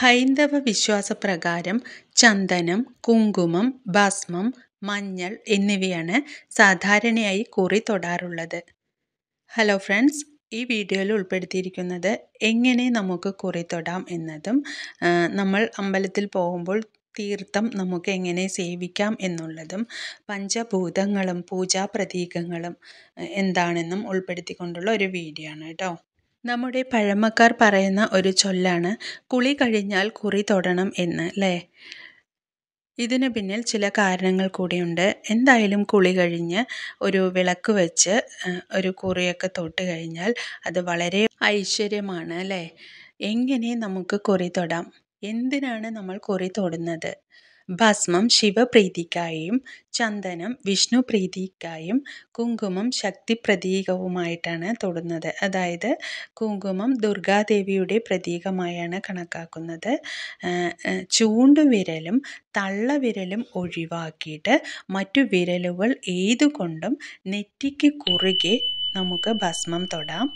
ഹൈന്ദവ വിശ്വാസപ്രകാരം ചന്ദനം കുങ്കുമം ഭസ്മം മഞ്ഞൾ എന്നിവയാണ് സാധാരണയായി കുറി തൊടാറുള്ളത് ഹലോ ഫ്രണ്ട്സ് ഈ വീഡിയോയിൽ ഉൾപ്പെടുത്തിയിരിക്കുന്നത് എങ്ങനെ നമുക്ക് കുറി തൊടാം എന്നതും നമ്മൾ അമ്പലത്തിൽ പോകുമ്പോൾ തീർത്ഥം നമുക്ക് എങ്ങനെ സേവിക്കാം എന്നുള്ളതും പഞ്ചഭൂതങ്ങളും പൂജാ പ്രതീകങ്ങളും എന്താണെന്നും ഉൾപ്പെടുത്തിക്കൊണ്ടുള്ള ഒരു വീഡിയോ ആണ് കേട്ടോ നമ്മുടെ പഴമക്കാർ പറയുന്ന ഒരു ചൊല്ലാണ് കുളി കഴിഞ്ഞാൽ കുറി തൊടണം എന്ന് അല്ലേ ഇതിന് പിന്നിൽ ചില കാരണങ്ങൾ കൂടിയുണ്ട് എന്തായാലും കുളി കഴിഞ്ഞ് ഒരു വിളക്ക് വെച്ച് ഒരു കുറിയൊക്കെ തൊട്ട് കഴിഞ്ഞാൽ അത് വളരെ ഐശ്വര്യമാണ് അല്ലേ എങ്ങനെ നമുക്ക് കുറി തൊടാം എന്തിനാണ് നമ്മൾ കുറി തൊടുന്നത് ഭസ്മം ശിവപ്രീതിക്കായും ചന്ദനം പ്രീതിക്കായും കുങ്കുമം ശക്തി പ്രതീകവുമായിട്ടാണ് തൊടുന്നത് അതായത് കുങ്കുമം ദുർഗാദേവിയുടെ പ്രതീകമായാണ് കണക്കാക്കുന്നത് ചൂണ്ടുവിരലും തള്ളവിരലും ഒഴിവാക്കിയിട്ട് മറ്റു വിരലുകൾ ഏതുകൊണ്ടും നെറ്റിക്ക് കുറുകെ നമുക്ക് ഭസ്മം തൊടാം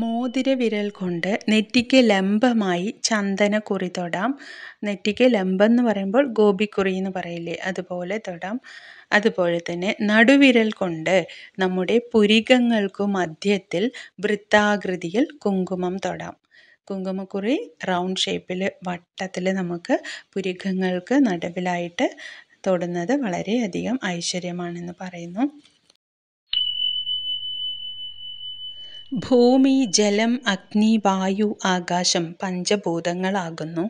മോതിര വിരൽ കൊണ്ട് നെറ്റിക്ക് ലംബമായി കുറി തൊടാം നെറ്റിക്ക് ലംബം എന്ന് പറയുമ്പോൾ ഗോപിക്കുറി എന്ന് പറയില്ലേ അതുപോലെ തൊടാം അതുപോലെ തന്നെ നടുവിരൽ കൊണ്ട് നമ്മുടെ പുരികങ്ങൾക്കു മധ്യത്തിൽ വൃത്താകൃതിയിൽ കുങ്കുമം തൊടാം കുങ്കുമക്കുറി റൗണ്ട് ഷേപ്പിൽ വട്ടത്തിൽ നമുക്ക് പുരികങ്ങൾക്ക് നടുവിലായിട്ട് തൊടുന്നത് വളരെയധികം ഐശ്വര്യമാണെന്ന് പറയുന്നു ഭൂമി ജലം അഗ്നി വായു ആകാശം പഞ്ചഭൂതങ്ങളാകുന്നു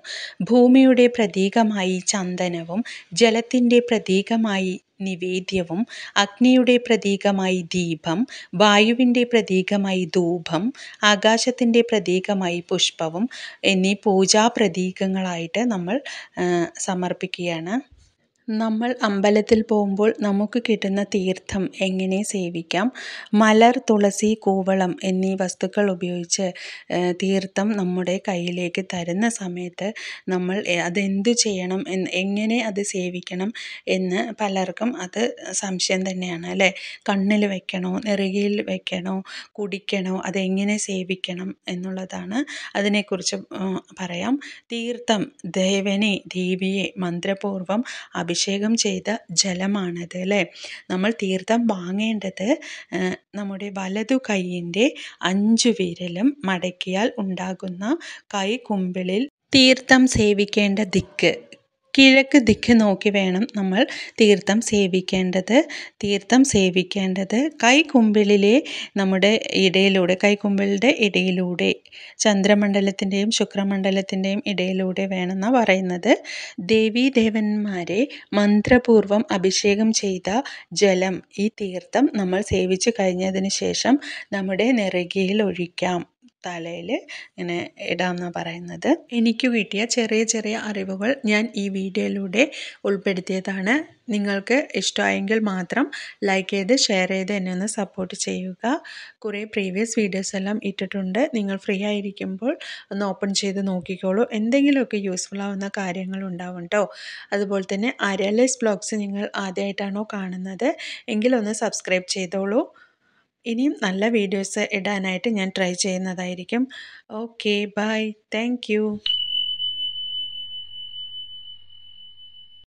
ഭൂമിയുടെ പ്രതീകമായി ചന്ദനവും ജലത്തിൻ്റെ പ്രതീകമായി നിവേദ്യവും അഗ്നിയുടെ പ്രതീകമായി ദീപം വായുവിൻ്റെ പ്രതീകമായി ധൂപം ആകാശത്തിൻ്റെ പ്രതീകമായി പുഷ്പവും എന്നീ പൂജാ പ്രതീകങ്ങളായിട്ട് നമ്മൾ സമർപ്പിക്കുകയാണ് നമ്മൾ അമ്പലത്തിൽ പോകുമ്പോൾ നമുക്ക് കിട്ടുന്ന തീർത്ഥം എങ്ങനെ സേവിക്കാം മലർ തുളസി കൂവളം എന്നീ വസ്തുക്കൾ ഉപയോഗിച്ച് തീർത്ഥം നമ്മുടെ കയ്യിലേക്ക് തരുന്ന സമയത്ത് നമ്മൾ അതെന്ത് ചെയ്യണം എന്ന് എങ്ങനെ അത് സേവിക്കണം എന്ന് പലർക്കും അത് സംശയം തന്നെയാണ് അല്ലേ കണ്ണിൽ വെക്കണോ നെറുകയിൽ വെക്കണോ കുടിക്കണോ അതെങ്ങനെ സേവിക്കണം എന്നുള്ളതാണ് അതിനെക്കുറിച്ച് പറയാം തീർത്ഥം ദേവനെ ദേവിയെ മന്ത്രപൂർവ്വം അഭിഷേകം അഭിഷേകം ചെയ്ത ജലമാണത് അല്ലേ നമ്മൾ തീർത്ഥം വാങ്ങേണ്ടത് നമ്മുടെ വലതു കൈയിൻ്റെ അഞ്ചു വിരലും മടക്കിയാൽ ഉണ്ടാകുന്ന കൈ കുമ്പിളിൽ തീർത്ഥം സേവിക്കേണ്ട ദിക്ക് കിഴക്ക് ദിക്ക് നോക്കി വേണം നമ്മൾ തീർത്ഥം സേവിക്കേണ്ടത് തീർത്ഥം സേവിക്കേണ്ടത് കൈകുമ്പിളിലെ നമ്മുടെ ഇടയിലൂടെ കൈകുമ്പിളുടെ ഇടയിലൂടെ ചന്ദ്രമണ്ഡലത്തിൻ്റെയും ശുക്രമണ്ഡലത്തിൻ്റെയും ഇടയിലൂടെ വേണമെന്നാണ് പറയുന്നത് ദേവീദേവന്മാരെ മന്ത്രപൂർവം അഭിഷേകം ചെയ്ത ജലം ഈ തീർത്ഥം നമ്മൾ സേവിച്ചു കഴിഞ്ഞതിന് ശേഷം നമ്മുടെ നെറുകയിൽ ഒഴിക്കാം തലയിൽ ഇങ്ങനെ ഇടാമെന്ന് പറയുന്നത് എനിക്ക് കിട്ടിയ ചെറിയ ചെറിയ അറിവുകൾ ഞാൻ ഈ വീഡിയോയിലൂടെ ഉൾപ്പെടുത്തിയതാണ് നിങ്ങൾക്ക് ഇഷ്ടമായെങ്കിൽ മാത്രം ലൈക്ക് ചെയ്ത് ഷെയർ ചെയ്ത് എന്നെ ഒന്ന് സപ്പോർട്ട് ചെയ്യുക കുറേ പ്രീവിയസ് വീഡിയോസ് എല്ലാം ഇട്ടിട്ടുണ്ട് നിങ്ങൾ ഫ്രീ ആയിരിക്കുമ്പോൾ ഒന്ന് ഓപ്പൺ ചെയ്ത് നോക്കിക്കോളൂ എന്തെങ്കിലുമൊക്കെ യൂസ്ഫുൾ ആവുന്ന കാര്യങ്ങൾ ഉണ്ടാവും അതുപോലെ തന്നെ ആര്യാലൈസ് ബ്ലോഗ്സ് നിങ്ങൾ ആദ്യമായിട്ടാണോ കാണുന്നത് എങ്കിലൊന്ന് സബ്സ്ക്രൈബ് ചെയ്തോളൂ ഇനിയും നല്ല വീഡിയോസ് ഇടാനായിട്ട് ഞാൻ ട്രൈ ചെയ്യുന്നതായിരിക്കും ഓക്കെ ബൈ താങ്ക്